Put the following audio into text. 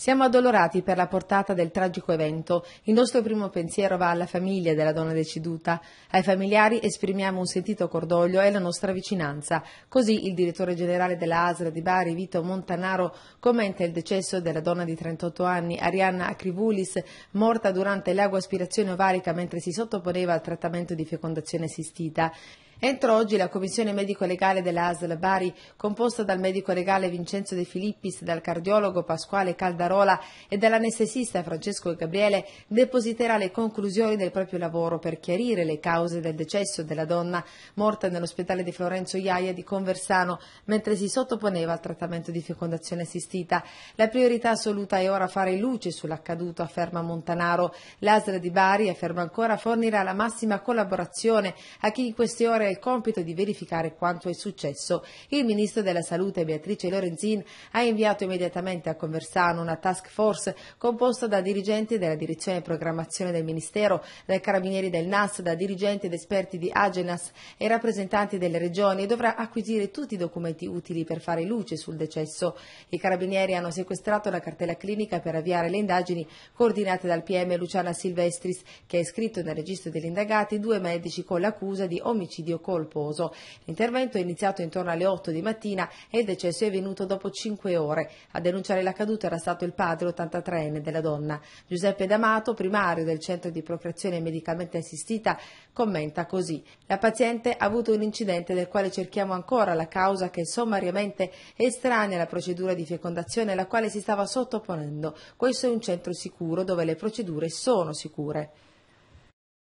Siamo addolorati per la portata del tragico evento. Il nostro primo pensiero va alla famiglia della donna deceduta. Ai familiari esprimiamo un sentito cordoglio e la nostra vicinanza. Così il direttore generale della ASRA di Bari, Vito Montanaro, commenta il decesso della donna di 38 anni, Arianna Acrivulis, morta durante l'agoaspirazione ovarica mentre si sottoponeva al trattamento di fecondazione assistita. Entro oggi la commissione medico-legale dell'ASL Bari, composta dal medico legale Vincenzo De Filippis, dal cardiologo Pasquale Caldarola e dall'anestesista Francesco Gabriele, depositerà le conclusioni del proprio lavoro per chiarire le cause del decesso della donna morta nell'ospedale di Florenzo Iaia di Conversano mentre si sottoponeva al trattamento di fecondazione assistita. La priorità assoluta è ora fare luce sull'accaduto, afferma Montanaro. L'ASL di Bari, afferma ancora, fornirà la massima collaborazione a chi in queste ore il compito di verificare quanto è successo. Il ministro della Salute Beatrice Lorenzin ha inviato immediatamente a Conversano una task force composta da dirigenti della direzione programmazione del Ministero, dai carabinieri del NAS, da dirigenti ed esperti di Agenas e rappresentanti delle regioni e dovrà acquisire tutti i documenti utili per fare luce sul decesso. I carabinieri hanno sequestrato la cartella clinica per avviare le indagini coordinate dal PM Luciana Silvestris, che ha iscritto nel registro degli indagati due medici con l'accusa di omicidio colposo. L'intervento è iniziato intorno alle 8 di mattina e il decesso è venuto dopo 5 ore. A denunciare la caduta era stato il padre 83enne della donna. Giuseppe D'Amato, primario del centro di procreazione medicalmente assistita, commenta così. La paziente ha avuto un incidente del quale cerchiamo ancora la causa che sommariamente è estranea alla procedura di fecondazione alla quale si stava sottoponendo. Questo è un centro sicuro dove le procedure sono sicure.